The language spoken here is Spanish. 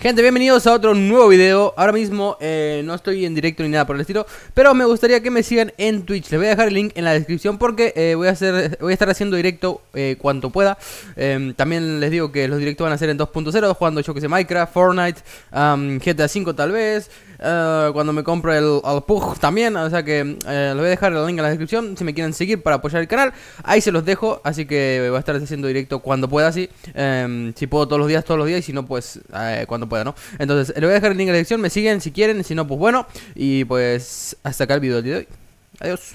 Gente, bienvenidos a otro nuevo video. Ahora mismo eh, no estoy en directo ni nada por el estilo, pero me gustaría que me sigan en Twitch. Les voy a dejar el link en la descripción porque eh, voy a hacer, voy a estar haciendo directo eh, cuanto pueda. Em, también les digo que los directos van a ser en 2.0, jugando yo que sé Minecraft, Fortnite, GTA V tal vez, cuando me compro el, el también. O sea que les voy a dejar el link en la descripción si me quieren seguir para apoyar el canal. Ahí se los dejo, así que voy a estar haciendo directo cuando pueda, así. Em, si puedo todos los días, todos los días, y si no, pues cuando pueda pueda, ¿no? Entonces, le voy a dejar en la descripción. Me siguen si quieren, si no, pues bueno. Y pues hasta acá el video de hoy. Adiós.